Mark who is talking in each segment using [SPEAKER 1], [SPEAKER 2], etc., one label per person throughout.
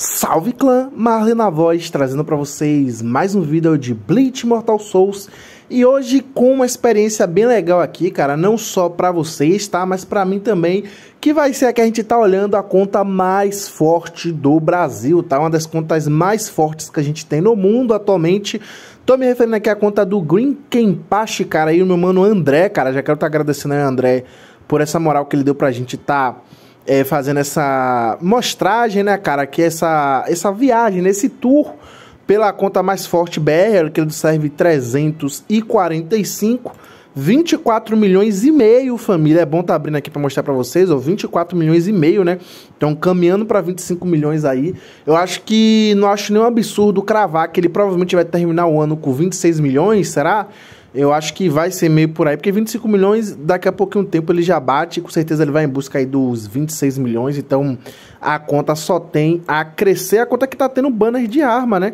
[SPEAKER 1] Salve clã, Marlene na voz, trazendo para vocês mais um vídeo de Bleach Mortal Souls e hoje com uma experiência bem legal aqui, cara, não só para vocês, tá, mas para mim também, que vai ser a que a gente tá olhando a conta mais forte do Brasil, tá, uma das contas mais fortes que a gente tem no mundo atualmente, Tô me referindo aqui à conta do Green Kenpachi, cara, e o meu mano André, cara, já quero estar tá agradecendo ao André por essa moral que ele deu pra gente tá é, fazendo essa mostragem, né, cara? Que essa, essa viagem, nesse né, tour pela conta mais forte BR, que ele é serve 345. 24 milhões e meio, família. É bom tá abrindo aqui para mostrar para vocês, ó, 24 milhões e meio, né? Então caminhando para 25 milhões aí. Eu acho que não acho nenhum absurdo cravar que ele provavelmente vai terminar o ano com 26 milhões, será? Eu acho que vai ser meio por aí, porque 25 milhões, daqui a pouco um tempo ele já bate, com certeza ele vai em busca aí dos 26 milhões, então a conta só tem a crescer, a conta é que tá tendo banner de arma, né?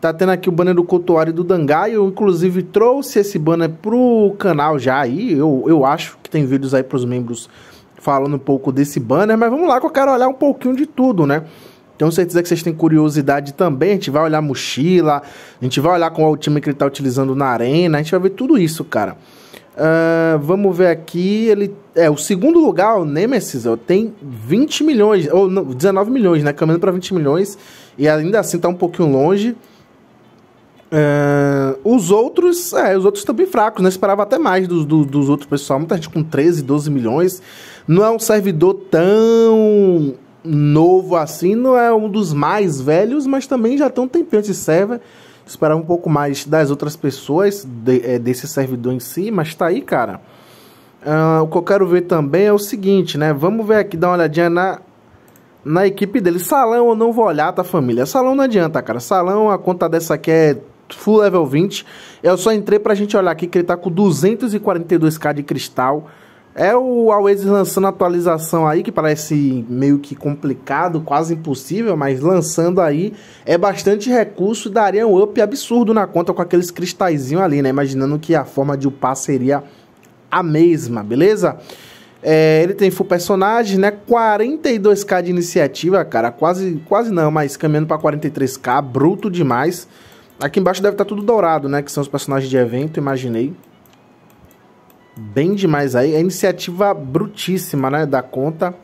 [SPEAKER 1] Tá tendo aqui o banner do Cotuari do Dangai, eu inclusive trouxe esse banner pro canal já aí, eu, eu acho que tem vídeos aí pros membros falando um pouco desse banner, mas vamos lá que eu quero olhar um pouquinho de tudo, né? Tenho certeza que vocês têm curiosidade também. A gente vai olhar a mochila, a gente vai olhar qual é o time que ele está utilizando na arena, a gente vai ver tudo isso, cara. Uh, vamos ver aqui, ele é o segundo lugar, o Nemesis, ó, tem 20 milhões, ou não, 19 milhões, né? Caminhando para 20 milhões e ainda assim tá um pouquinho longe. Uh, os outros, é, os outros estão bem fracos, né? Esperava até mais dos, dos, dos outros pessoal, muita gente com 13, 12 milhões. Não é um servidor tão novo assim, não é um dos mais velhos, mas também já tem um tempinho de server. Esperava um pouco mais das outras pessoas, de, é, desse servidor em si, mas tá aí, cara. Uh, o que eu quero ver também é o seguinte, né? Vamos ver aqui, dar uma olhadinha na, na equipe dele. Salão eu não vou olhar, tá, família? Salão não adianta, cara. Salão, a conta dessa aqui é full level 20. Eu só entrei pra gente olhar aqui que ele tá com 242k de cristal. É o Always lançando atualização aí, que parece meio que complicado, quase impossível, mas lançando aí é bastante recurso, daria um up absurdo na conta com aqueles cristalzinhos ali, né? Imaginando que a forma de upar seria a mesma, beleza? É, ele tem full personagem, né? 42k de iniciativa, cara, quase, quase não, mas caminhando para 43k, bruto demais. Aqui embaixo deve estar tá tudo dourado, né? Que são os personagens de evento, imaginei bem demais aí. a é iniciativa brutíssima, né? Da conta.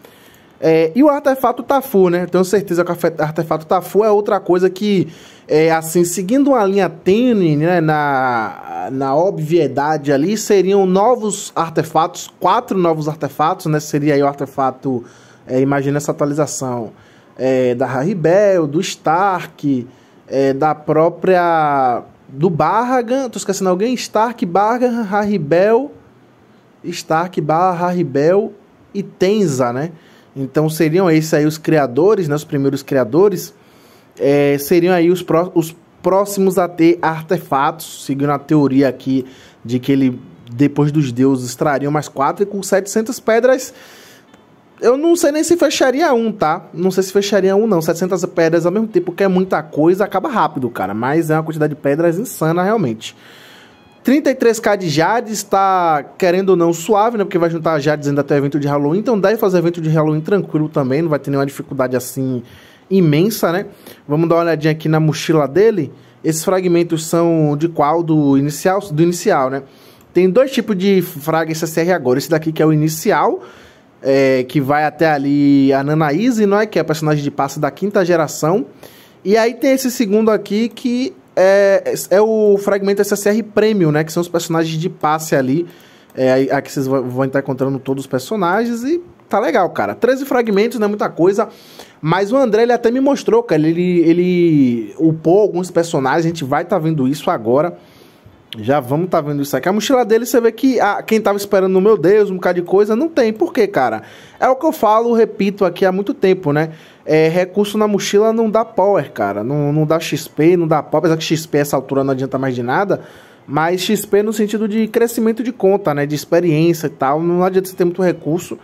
[SPEAKER 1] É, e o artefato Tafu, né? Tenho certeza que o artefato Tafu é outra coisa que, é, assim, seguindo uma linha tênue, né? Na, na obviedade ali, seriam novos artefatos, quatro novos artefatos, né? Seria aí o artefato. É, imagina essa atualização é, da Haribel, do Stark, é, da própria. do Barragan. Tô esquecendo alguém? Stark, Barragan, Haribel Stark, Barra, Ribel e Tenza, né? Então seriam esses aí os criadores, né? Os primeiros criadores. É, seriam aí os, pró os próximos a ter artefatos, seguindo a teoria aqui de que ele, depois dos deuses, traria mais quatro e com 700 pedras. Eu não sei nem se fecharia um, tá? Não sei se fecharia um, não. 700 pedras ao mesmo tempo que é muita coisa, acaba rápido, cara. Mas é uma quantidade de pedras insana, realmente. 33k de Jade está, querendo ou não, suave, né? Porque vai juntar a Jades ainda até evento de Halloween. Então deve fazer evento de Halloween tranquilo também. Não vai ter nenhuma dificuldade assim imensa, né? Vamos dar uma olhadinha aqui na mochila dele. Esses fragmentos são de qual? Do inicial? Do inicial, né? Tem dois tipos de frag SSR agora. Esse daqui que é o inicial, é, que vai até ali a Nanaise, não é? Que é a personagem de passe da quinta geração. E aí tem esse segundo aqui que é, é o fragmento SSR Premium, né? Que são os personagens de passe ali. É, aqui vocês vão estar encontrando todos os personagens e tá legal, cara. 13 fragmentos não é muita coisa, mas o André ele até me mostrou, cara. Ele, ele upou alguns personagens, a gente vai estar tá vendo isso agora. Já vamos tá vendo isso aqui. A mochila dele, você vê que ah, quem tava esperando, meu Deus, um bocado de coisa, não tem. Por quê, cara? É o que eu falo, repito aqui há muito tempo, né? É, recurso na mochila não dá power, cara. Não, não dá XP, não dá power. Apesar que XP essa altura não adianta mais de nada. Mas XP no sentido de crescimento de conta, né? De experiência e tal. Não adianta você ter muito recurso.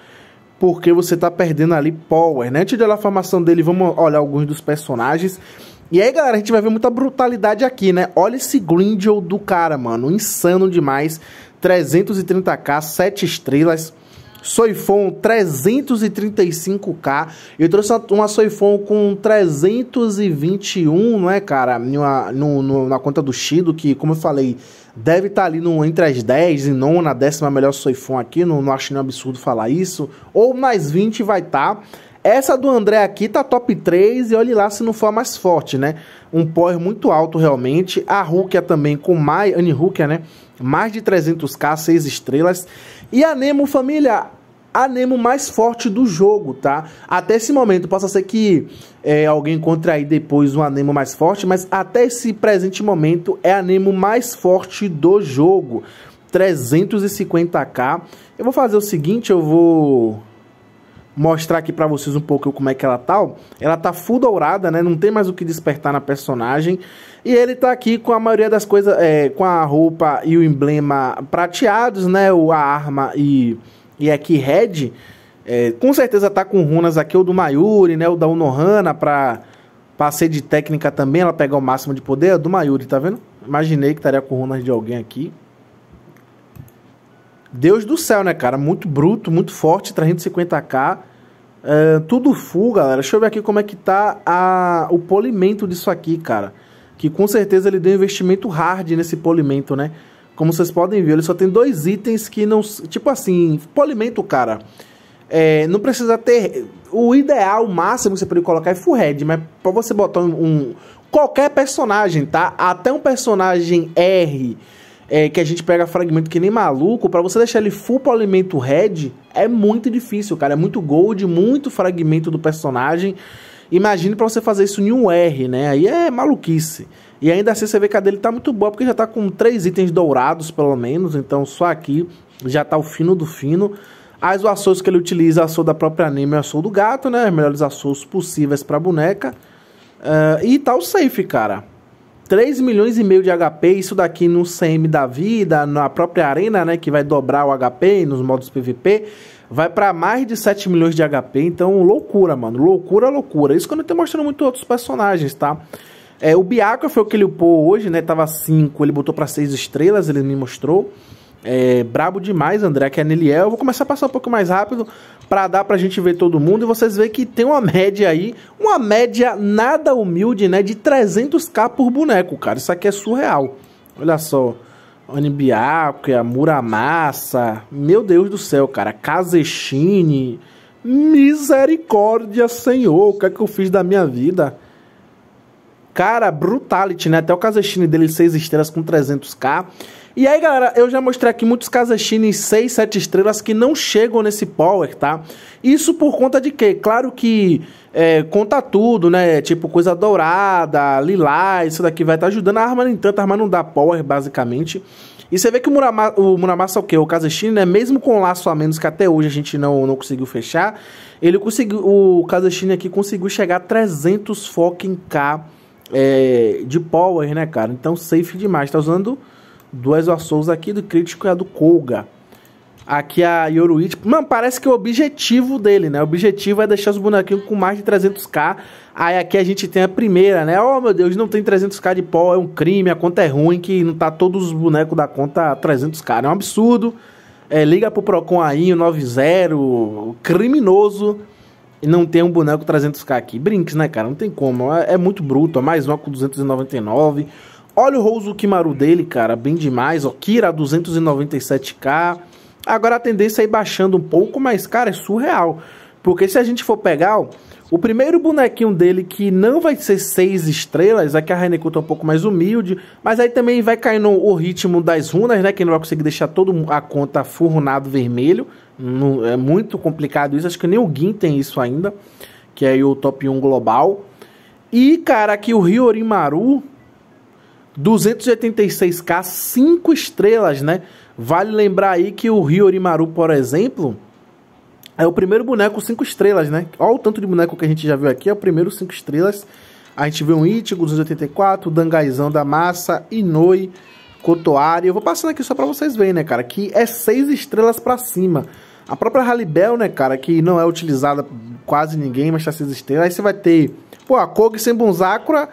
[SPEAKER 1] Porque você tá perdendo ali power, né? Antes de olhar a formação dele, vamos olhar alguns dos personagens. E aí, galera, a gente vai ver muita brutalidade aqui, né? Olha esse Grindel do cara, mano. Insano demais. 330k, 7 estrelas. Soifon 335k. Eu trouxe uma Soifon com 321, né, cara? no, no, na conta do Shido, que, como eu falei, deve estar tá ali no, entre as 10 e 9, na décima melhor Soifon aqui. Não, não acho nenhum absurdo falar isso. Ou mais 20 vai estar. Tá. Essa do André aqui tá top 3 e olhe lá se não for a mais forte, né? Um power muito alto realmente. A Rukia também com mais, Annie Rukia, né? Mais de 300k, 6 estrelas. E a Nemo, família, a Nemo mais forte do jogo, tá? Até esse momento, possa ser que é, alguém encontre aí depois um Anemo mais forte, mas até esse presente momento é a Nemo mais forte do jogo. 350k. Eu vou fazer o seguinte, eu vou mostrar aqui para vocês um pouco como é que ela tá. Ó. Ela tá full dourada, né? Não tem mais o que despertar na personagem. E ele tá aqui com a maioria das coisas, é, com a roupa e o emblema prateados, né? O, a arma e, e aqui red. É, com certeza tá com runas aqui, o do Mayuri, né? O da Unohana pra passei de técnica também, ela pegar o máximo de poder. É do Mayuri, tá vendo? Imaginei que estaria com runas de alguém aqui. Deus do céu, né, cara? Muito bruto, muito forte, 350k. É, tudo full, galera. Deixa eu ver aqui como é que tá a, o polimento disso aqui, cara. Que com certeza ele deu investimento hard nesse polimento, né? Como vocês podem ver, ele só tem dois itens que não... Tipo assim, polimento, cara... É, não precisa ter... O ideal, o máximo que você pode colocar é full head. Mas pra você botar um, um qualquer personagem, tá? Até um personagem R é, que a gente pega fragmento que nem maluco, para você deixar ele full alimento red é muito difícil, cara. É muito gold, muito fragmento do personagem. Imagine para você fazer isso em um R, né? Aí é maluquice. E ainda assim você vê que a dele tá muito boa, porque já tá com três itens dourados, pelo menos. Então só aqui já tá o fino do fino. As ações que ele utiliza, a da própria anime e a do gato, né? As melhores ações possíveis pra boneca. Uh, e tá o safe, cara. 3 milhões e meio de HP, isso daqui no CM da vida, na própria arena, né, que vai dobrar o HP nos modos PVP, vai para mais de 7 milhões de HP, então loucura, mano, loucura, loucura. Isso que eu não tô mostrando muito outros personagens, tá? É, o Biaco foi o que ele upou hoje, né, tava 5, ele botou para 6 estrelas, ele me mostrou. É, brabo demais, André que é Eu vou começar a passar um pouco mais rápido para dar para a gente ver todo mundo e vocês verem que tem uma média aí, uma média nada humilde, né, de 300k por boneco, cara. Isso aqui é surreal. Olha só. Anibiaquia, Muramassa, meu Deus do céu, cara, Kazechine, misericórdia, Senhor, o que é que eu fiz da minha vida? Cara, brutality, né? Até o Kazechine dele, 6 estrelas com 300k. E aí, galera, eu já mostrei aqui muitos Kazachines 6, 7 estrelas que não chegam nesse Power, tá? Isso por conta de quê? Claro que é, conta tudo, né? Tipo, coisa dourada, lilás, isso daqui vai estar tá ajudando. A arma, nem tanto, a arma não dá Power, basicamente. E você vê que o Muramasa, o Muramasa o quê? O Kazachine, né? Mesmo com laço a menos, que até hoje a gente não, não conseguiu fechar, ele conseguiu, o Kazachine aqui conseguiu chegar a 300 fucking K é, de Power, né, cara? Então, safe demais. Tá usando Duas ações aqui do crítico é a do Kolga. Aqui é a Yoruichi. Mano, parece que é o objetivo dele, né? O objetivo é deixar os bonequinhos com mais de 300k. Aí aqui a gente tem a primeira, né? Oh, meu Deus, não tem 300k de pó, é um crime, a conta é ruim, que não tá todos os bonecos da conta 300k. Né? É um absurdo. É, liga pro Procon aí, o 90, criminoso. E não tem um boneco 300k aqui. Brinks, né, cara? Não tem como. É, é muito bruto. É mais uma com 299. Olha o Rouso Kimaru dele, cara, bem demais. Ó, Kira 297k. Agora a tendência é ir baixando um pouco, mas, cara, é surreal. Porque se a gente for pegar, ó, o primeiro bonequinho dele que não vai ser 6 estrelas, aqui é a Renekuta tá é um pouco mais humilde, mas aí também vai caindo o ritmo das runas, né? Que não vai conseguir deixar toda a conta furrunado vermelho. é muito complicado isso, acho que nem o Gin tem isso ainda, que é o top 1 global. E, cara, aqui o Ryorimaru, 286K, 5 estrelas, né? Vale lembrar aí que o Ryorimaru, por exemplo, é o primeiro boneco 5 estrelas, né? Olha o tanto de boneco que a gente já viu aqui, é o primeiro 5 estrelas. A gente viu um Ichigo 284, Dangaizão da Massa, Inoi, Kotoari. Eu vou passando aqui só pra vocês verem, né, cara? Que é 6 estrelas pra cima. A própria Halibel, né, cara, que não é utilizada quase ninguém, mas tá 6 estrelas. Aí você vai ter, pô, a Kogi sem Bunzakura...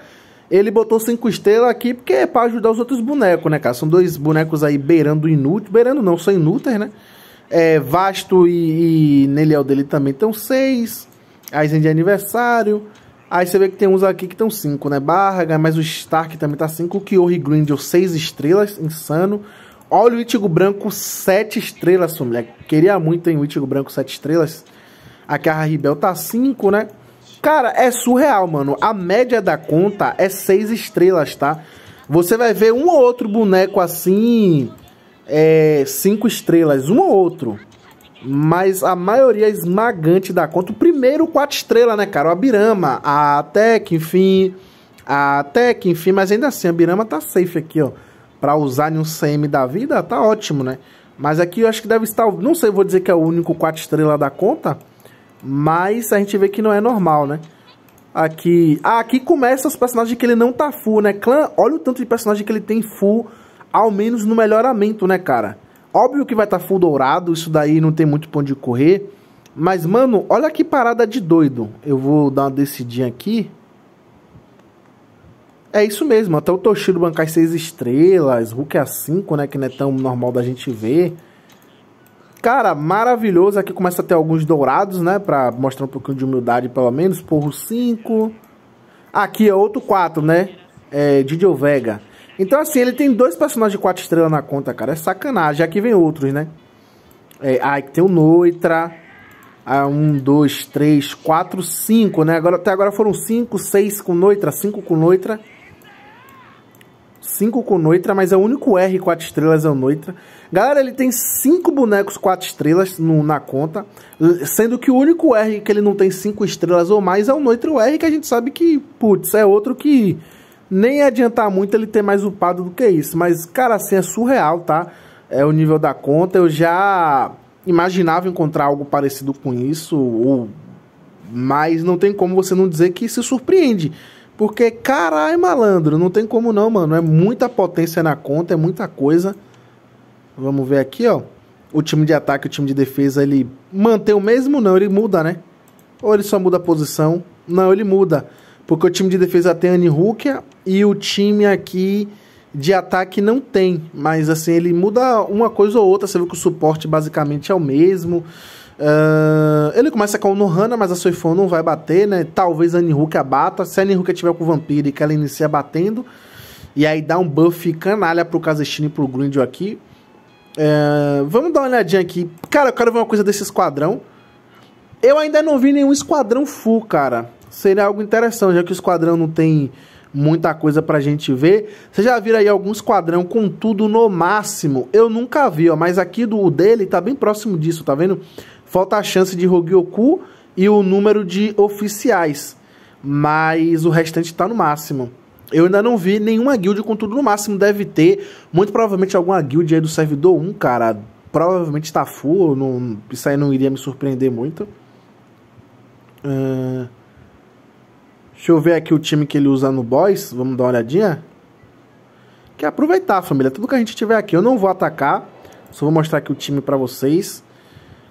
[SPEAKER 1] Ele botou cinco estrelas aqui porque é pra ajudar os outros bonecos, né, cara? São dois bonecos aí beirando inútil. Beirando não, são inúteis, né? É, Vasto e, e Neliel dele também estão seis. Aí de aniversário. Aí você vê que tem uns aqui que estão 5, né? Barra, mas o Stark também tá 5. O Kyori Grindel 6 estrelas, insano. Olha o Itigo Branco 7 estrelas, moleque. Queria muito, hein, o Itigo Branco 7 estrelas. Aqui a Ribel tá 5, né? Cara, é surreal, mano. A média da conta é 6 estrelas, tá? Você vai ver um ou outro boneco assim, é, 5 estrelas, um ou outro. Mas a maioria é esmagante da conta. O primeiro, 4 estrelas, né, cara? A Birama, a Tech, enfim. A Tech, enfim. Mas ainda assim, a Birama tá safe aqui, ó. Pra usar em um CM da vida, tá ótimo, né? Mas aqui eu acho que deve estar. Não sei, vou dizer que é o único 4 estrelas da conta. Mas a gente vê que não é normal, né? Aqui, ah, aqui começa os personagens que ele não tá full, né? Clã, olha o tanto de personagem que ele tem full, ao menos no melhoramento, né, cara? Óbvio que vai estar tá full dourado, isso daí não tem muito ponto de correr. Mas, mano, olha que parada de doido. Eu vou dar uma descidinha aqui. É isso mesmo, até o Toshiro bancar 6 estrelas, Hulk é a 5, né, que não é tão normal da gente ver. Cara, maravilhoso. Aqui começa a ter alguns dourados, né? Pra mostrar um pouquinho de humildade, pelo menos. Porro 5. Aqui é outro 4, né? É, Didio Vega. Então, assim, ele tem dois personagens de 4 estrelas na conta, cara. É sacanagem. Aqui vem outros, né? É, aí tem o Noitra. Ah, um, dois, três, quatro, cinco, né? Agora, até agora foram cinco, seis com Noitra, cinco com Noitra. 5 com Noitra, mas é o único R 4 estrelas é o Noitra. Galera, ele tem 5 bonecos 4 estrelas no, na conta, sendo que o único R que ele não tem 5 estrelas ou mais é o Noitra, o R que a gente sabe que, putz, é outro que nem adiantar muito ele ter mais upado do que isso. Mas, cara, assim, é surreal, tá? É o nível da conta, eu já imaginava encontrar algo parecido com isso, ou... mas não tem como você não dizer que se surpreende. Porque, caralho, malandro, não tem como não, mano. É muita potência na conta, é muita coisa. Vamos ver aqui, ó. O time de ataque, o time de defesa, ele mantém o mesmo? Não, ele muda, né? Ou ele só muda a posição? Não, ele muda. Porque o time de defesa tem a Rukia e o time aqui de ataque não tem. Mas assim, ele muda uma coisa ou outra. Você vê que o suporte basicamente é o mesmo ele começa com o Nohana, mas a Suifon não vai bater, né? Talvez a Nihuka bata. Se a Nihuka tiver com o Vampiro e que ela inicia batendo, e aí dá um buff canalha pro Kazeshine e pro Grindel aqui. vamos dar uma olhadinha aqui. Cara, eu quero ver uma coisa desse esquadrão. Eu ainda não vi nenhum esquadrão full, cara. Seria algo interessante, já que o esquadrão não tem muita coisa pra gente ver. Você já viram aí algum esquadrão com tudo no máximo? Eu nunca vi, ó, mas aqui do dele tá bem próximo disso, tá vendo? Falta a chance de Rogyoku e o número de oficiais, mas o restante está no máximo. Eu ainda não vi nenhuma guild com tudo no máximo, deve ter, muito provavelmente alguma guild aí do servidor 1, cara. Provavelmente está full, não, isso aí não iria me surpreender muito. Uh, deixa eu ver aqui o time que ele usa no boys, vamos dar uma olhadinha. Quer aproveitar, família, tudo que a gente tiver aqui. Eu não vou atacar, só vou mostrar aqui o time para vocês.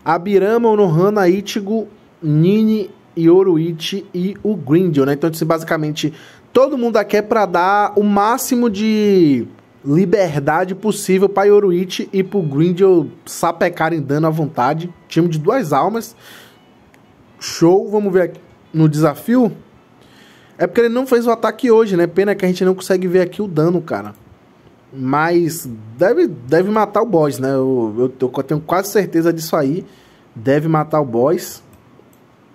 [SPEAKER 1] Abirama, Onohana, Itigo Nini, Yoruichi e o Grindel, né? Então, assim, basicamente, todo mundo aqui é para dar o máximo de liberdade possível para Yoruichi e para o Grindel sapecarem dano à vontade. Time de duas almas. Show, vamos ver aqui no desafio. É porque ele não fez o ataque hoje, né? Pena que a gente não consegue ver aqui o dano, cara. Mas deve, deve matar o boss, né? Eu, eu, eu tenho quase certeza disso aí. Deve matar o boss.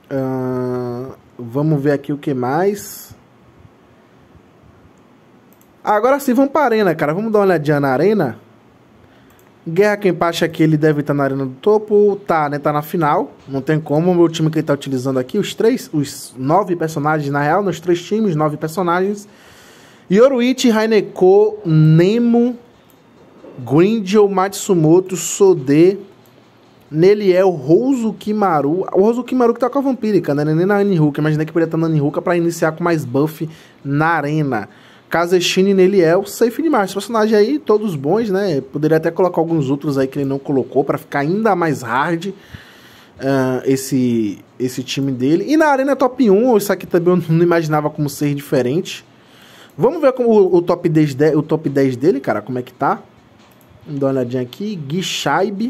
[SPEAKER 1] Uh, vamos ver aqui o que mais. Ah, agora sim, vamos para a arena, cara. Vamos dar uma olhadinha na arena. Guerra quem passa aqui, ele deve estar tá na arena do topo. Tá, né? Tá na final. Não tem como. O meu time que ele tá utilizando aqui, os três, os nove personagens, na real, nos três times, nove personagens. Yoruichi Haineko Nemo Grindel Matsumoto Sode Neliel Hozuki Kimaru. O Hozuki Kimaru que tá com a vampírica, né? É nem na Anihuka. Imaginei que poderia estar tá na Anihuka é pra iniciar com mais buff na arena. Kazeshine Neliel, safe demais. personagem aí, todos bons, né? Poderia até colocar alguns outros aí que ele não colocou para ficar ainda mais hard. Uh, esse, esse time dele. E na arena top 1, isso aqui também eu não imaginava como ser diferente. Vamos ver como o, top 10, de, o top 10 dele, cara, como é que tá. Dá uma olhadinha aqui. Guichaibe.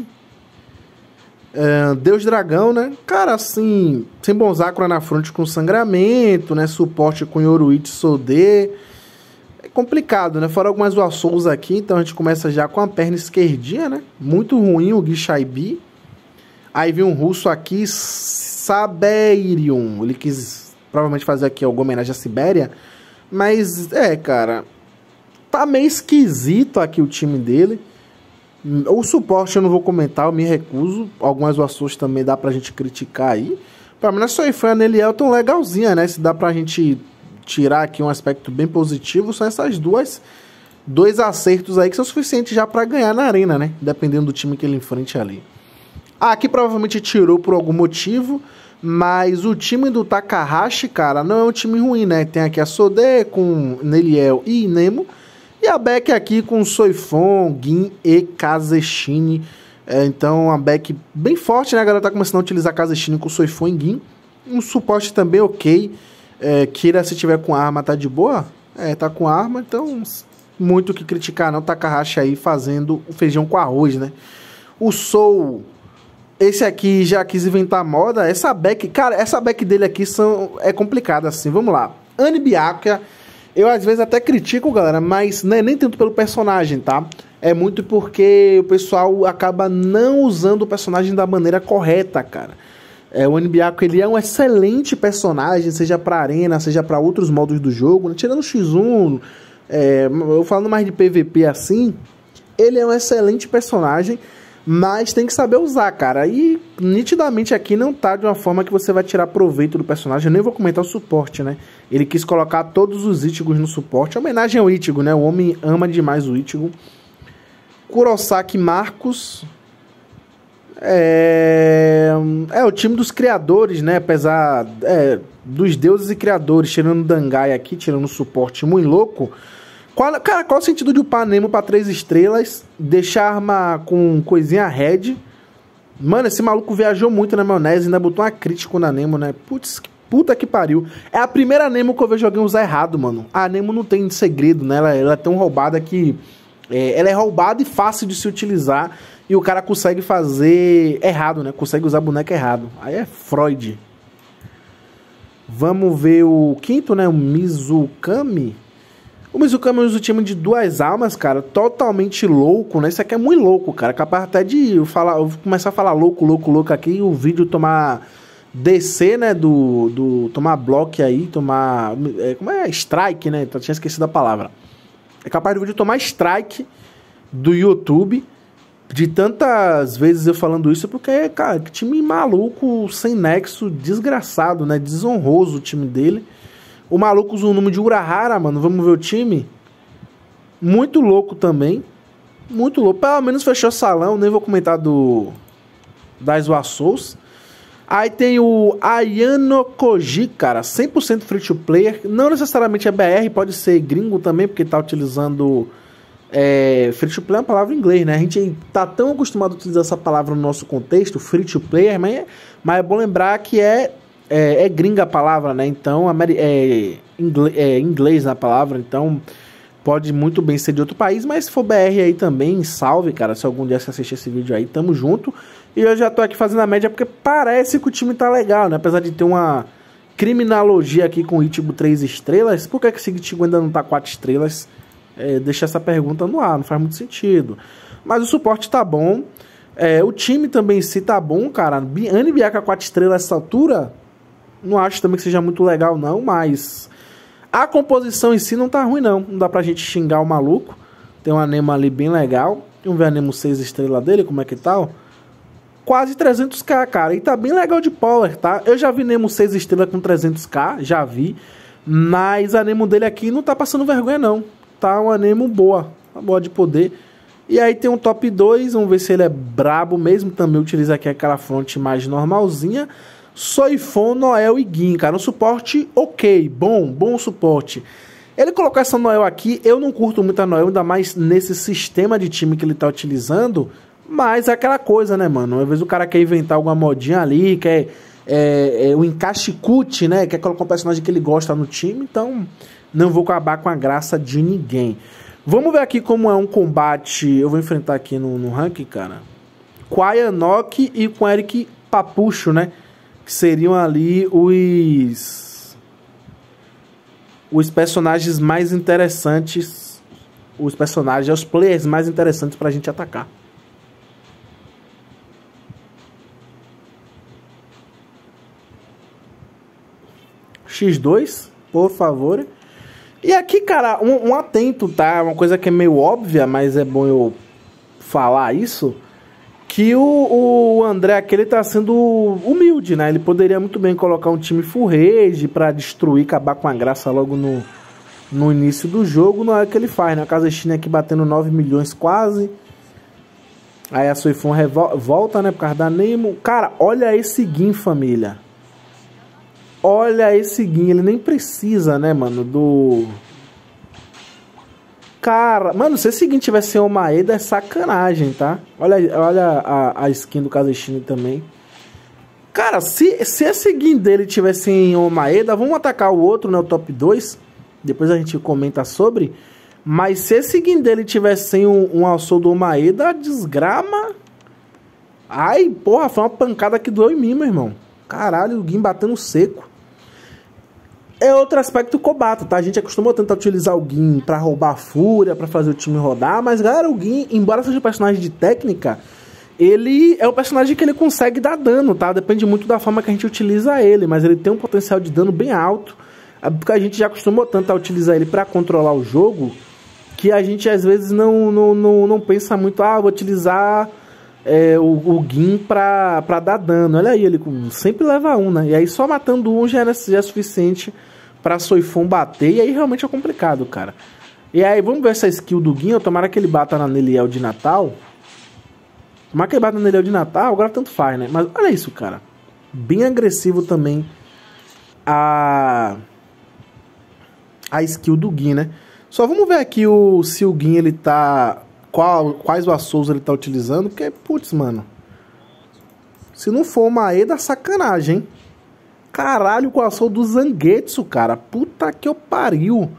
[SPEAKER 1] Uh, é, Deus Dragão, né? Cara, assim, sem Bonzacro na frente com sangramento, né? Suporte com Yoruichi Sodê. É complicado, né? Fora algumas Wassous aqui, então a gente começa já com a perna esquerdinha, né? Muito ruim o Guichaibi. Aí vem um russo aqui, Saberium. Ele quis provavelmente fazer aqui alguma homenagem à Sibéria. Mas é, cara, tá meio esquisito aqui o time dele. O suporte eu não vou comentar, eu me recuso. Algumas ações também dá pra gente criticar aí. Pelo menos essa foi a é tão legalzinha, né? Se dá pra gente tirar aqui um aspecto bem positivo, são essas duas dois acertos aí que são suficientes já para ganhar na arena, né? Dependendo do time que ele enfrente ali. Ah, aqui provavelmente tirou por algum motivo. Mas o time do Takahashi, cara, não é um time ruim, né? Tem aqui a Sode com Neliel e Nemo E a Beck aqui com Soifon, Gin e Kazeshine. É, então, a Beck bem forte, né? A galera tá começando a utilizar Kazeshine com Soifon e Gin. Um suporte também ok. É, Kira, se tiver com arma, tá de boa. É, tá com arma, então muito o que criticar não. Takahashi aí fazendo o feijão com arroz, né? O Soul esse aqui já quis inventar moda. Essa back, cara, essa back dele aqui são, é complicada assim. Vamos lá. Anibiaca, eu às vezes até critico, galera, mas né, nem tanto pelo personagem, tá? É muito porque o pessoal acaba não usando o personagem da maneira correta, cara. É, o Anibiaco, ele é um excelente personagem, seja para arena, seja para outros modos do jogo, né? tirando o X1, é, eu falando mais de PVP assim, ele é um excelente personagem, mas tem que saber usar, cara. E nitidamente aqui não tá de uma forma que você vai tirar proveito do personagem. Eu nem vou comentar o suporte, né? Ele quis colocar todos os Itigos no suporte. Homenagem ao Itigo, né? O homem ama demais o Itigo. Kurosaki Marcos. É... é o time dos criadores, né? Apesar é, dos deuses e criadores, tirando o Dangai aqui, tirando o suporte muito louco. Qual, cara, qual o sentido de upar Nemo pra três estrelas? Deixar a arma com coisinha red? Mano, esse maluco viajou muito na maionese, ainda botou uma crítica na Nemo, né? Putz, puta que pariu. É a primeira Nemo que eu vejo alguém usar errado, mano. A Nemo não tem segredo, né? Ela, ela é tão roubada que. É, ela é roubada e fácil de se utilizar. E o cara consegue fazer errado, né? Consegue usar boneca errado. Aí é Freud. Vamos ver o quinto, né? O Mizukami. O Mizucami é usa o time de duas almas, cara, totalmente louco, né? Isso aqui é muito louco, cara. Capaz até de eu falar, eu começar a falar louco, louco, louco aqui e o vídeo tomar descer, né, do, do tomar bloco aí, tomar, é, como é, strike, né, eu tinha esquecido a palavra. É capaz do vídeo tomar strike do YouTube, de tantas vezes eu falando isso, porque, cara, que time maluco, sem nexo, desgraçado, né, desonroso o time dele. O maluco usa o nome de Urahara, mano. Vamos ver o time. Muito louco também. Muito louco. Pelo menos fechou salão. Nem vou comentar do. Das Wassous. Aí tem o Ayano Koji, cara. 100% free to player. Não necessariamente é BR, pode ser gringo também, porque tá utilizando. É, free to play é uma palavra em inglês, né? A gente tá tão acostumado a utilizar essa palavra no nosso contexto, free to player, mas é, mas é bom lembrar que é é, é gringa a palavra, né? Então, é, é, inglês, é inglês na palavra, então pode muito bem ser de outro país, mas se for BR aí também, salve, cara. Se algum dia você assistir esse vídeo aí, tamo junto. E eu já tô aqui fazendo a média porque parece que o time tá legal, né? Apesar de ter uma criminologia aqui com o Itibo 3 estrelas, por que, é que esse Itibo ainda não tá 4 estrelas? É, deixa essa pergunta no ar, não faz muito sentido. Mas o suporte tá bom. É, o time também se tá bom, cara. Biane Biaca 4 estrelas essa altura não acho também que seja muito legal, não, mas a composição em si não tá ruim, não. Não dá pra gente xingar o maluco. Tem um anemo ali bem legal. Vamos ver a anemo 6 estrela dele, como é que tá, Quase 300k, cara. E tá bem legal de power, tá? Eu já vi Nemo 6 estrela com 300k, já vi. Mas a Nemo dele aqui não tá passando vergonha, não. Tá uma Nemo boa. Uma boa de poder. E aí tem um top 2, vamos ver se ele é brabo mesmo. Também utiliza aqui aquela fonte mais normalzinha. Soifon, Noel e Guin, cara. Um suporte ok, bom, bom suporte. Ele colocar essa Noel aqui, eu não curto muito a Noel, ainda mais nesse sistema de time que ele tá utilizando. Mas é aquela coisa, né, mano? Às vezes o cara quer inventar alguma modinha ali, quer é, é, o encaixe cut, né? Quer colocar um personagem que ele gosta no time, então não vou acabar com a graça de ninguém. Vamos ver aqui como é um combate. Eu vou enfrentar aqui no, no ranking, cara. Com a Yanok e com Eric Papucho, né? que seriam ali os os personagens mais interessantes, os personagens, os players mais interessantes para a gente atacar. X2, por favor. E aqui, cara, um, um, atento, tá? Uma coisa que é meio óbvia, mas é bom eu falar isso que o, o André aquele tá sendo humilde, né? Ele poderia muito bem colocar um time full rage pra destruir, acabar com a graça logo no, no início do jogo. Não é o que ele faz, né? A Kazechina aqui batendo 9 milhões quase. Aí a Suifun volta, né? Por causa da Nemo. Cara, olha esse Guin, família. Olha esse Guin. Ele nem precisa, né, mano, do Cara, mano, se esse seguinte tivesse o Maeda, é sacanagem, tá? Olha, olha a, a skin do Kazushino também. Cara, se, se esse guin dele tivesse em Omaeda, vamos atacar o outro, né? O top 2. Depois a gente comenta sobre. Mas se esse guin dele tivesse em um, um alçou do Omaeda, desgrama. Ai, porra, foi uma pancada que doeu em mim, meu irmão. Caralho, o guin batendo seco é outro aspecto cobato, tá? A gente acostumou a tentar utilizar o Gin pra roubar a fúria, para fazer o time rodar, mas galera, o Gin, embora seja um personagem de técnica, ele é um personagem que ele consegue dar dano, tá? Depende muito da forma que a gente utiliza ele, mas ele tem um potencial de dano bem alto, é porque a gente já acostumou tanto a utilizar ele para controlar o jogo, que a gente às vezes não, não, não, não pensa muito, ah, vou utilizar é, o, o Gin pra, pra dar dano. Olha aí, ele sempre leva um, né? E aí só matando um já é, já é suficiente pra Soifon bater. E aí realmente é complicado, cara. E aí, vamos ver essa skill do Guinho. Tomara que ele bata na Neliel de Natal. Tomara que ele bata na Neliel de Natal. Agora tanto faz, né? Mas olha isso, cara. Bem agressivo também a, a skill do Guin, né? Só vamos ver aqui o, se o Guin ele tá. Qual, quais vassouros ele tá utilizando, porque, putz, mano. Se não for uma E, dá sacanagem, hein? caralho com o açougue do Zanguetsu, cara. Puta que eu pariu.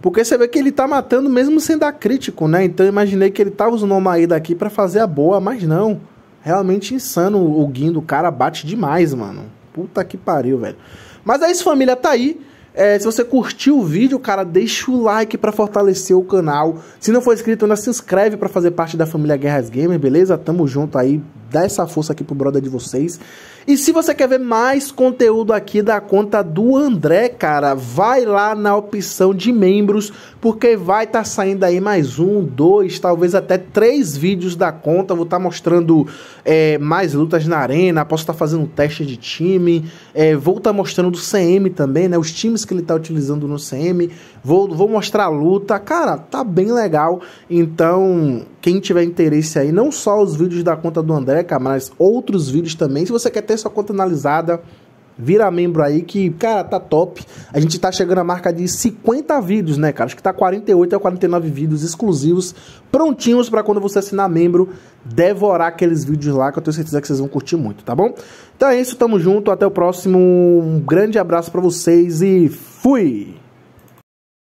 [SPEAKER 1] Porque você vê que ele tá matando mesmo sem dar crítico, né? Então eu imaginei que ele tava tá usando o ida aqui para fazer a boa, mas não. Realmente insano o guinho do cara, bate demais, mano. Puta que pariu, velho. Mas é isso, família, tá aí. É, se você curtiu o vídeo, cara, deixa o like para fortalecer o canal. Se não for inscrito, ainda se inscreve para fazer parte da família Guerras Gamer, beleza? Tamo junto aí dá essa força aqui pro brother de vocês. E se você quer ver mais conteúdo aqui da conta do André, cara, vai lá na opção de membros, porque vai estar tá saindo aí mais um, dois, talvez até três vídeos da conta. Vou estar tá mostrando é, mais lutas na arena, posso estar tá fazendo teste de time, é, vou estar tá mostrando do CM também, né? Os times que ele está utilizando no CM vou, vou mostrar a luta. Cara, tá bem legal. Então, quem tiver interesse aí, não só os vídeos da conta do André, cara, mas outros vídeos também. Se você quer ter sua conta analisada, Vira membro aí que, cara, tá top. A gente tá chegando à marca de 50 vídeos, né, cara? Acho que tá 48 a 49 vídeos exclusivos, prontinhos para quando você assinar membro, devorar aqueles vídeos lá, que eu tenho certeza que vocês vão curtir muito, tá bom? Então é isso, tamo junto, até o próximo. Um grande abraço para vocês e fui!